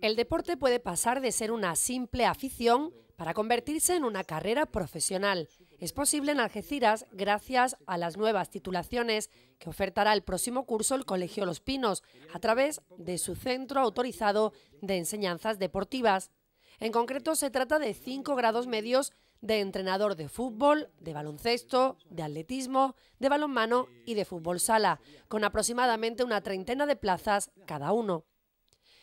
El deporte puede pasar de ser una simple afición para convertirse en una carrera profesional. Es posible en Algeciras gracias a las nuevas titulaciones que ofertará el próximo curso el Colegio Los Pinos a través de su centro autorizado de enseñanzas deportivas. En concreto se trata de cinco grados medios de entrenador de fútbol, de baloncesto, de atletismo, de balonmano y de fútbol sala, con aproximadamente una treintena de plazas cada uno.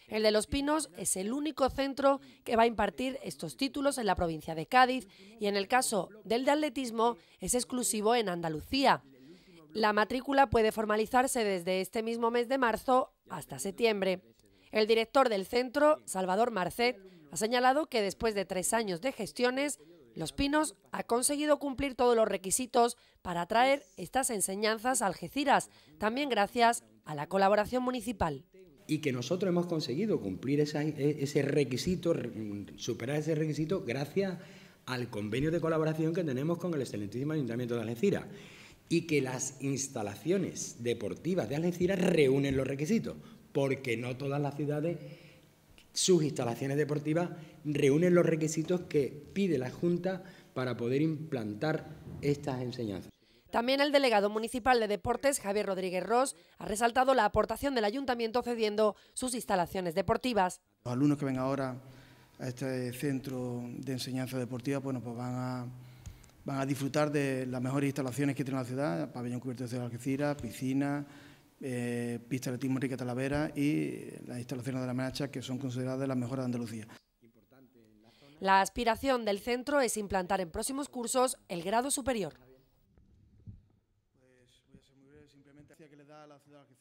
El de Los Pinos es el único centro que va a impartir estos títulos en la provincia de Cádiz y en el caso del de atletismo es exclusivo en Andalucía. La matrícula puede formalizarse desde este mismo mes de marzo hasta septiembre. El director del centro, Salvador Marcet, ha señalado que después de tres años de gestiones, los Pinos ha conseguido cumplir todos los requisitos para traer estas enseñanzas a Algeciras, también gracias a la colaboración municipal. Y que nosotros hemos conseguido cumplir e, ese requisito, superar ese requisito gracias al convenio de colaboración que tenemos con el excelentísimo Ayuntamiento de Algeciras y que las instalaciones deportivas de Algeciras reúnen los requisitos, porque no todas las ciudades sus instalaciones deportivas reúnen los requisitos que pide la Junta para poder implantar estas enseñanzas. También el delegado municipal de deportes, Javier Rodríguez Ross, ha resaltado la aportación del ayuntamiento cediendo sus instalaciones deportivas. Los alumnos que vengan ahora a este centro de enseñanza deportiva pues van, a, van a disfrutar de las mejores instalaciones que tiene la ciudad, pabellón cubierto de Algeciras, piscina, eh, pista de Timo Talavera y las instalaciones de la Menacha, que son consideradas las mejores de Andalucía. La aspiración del centro es implantar en próximos cursos el grado superior. Pues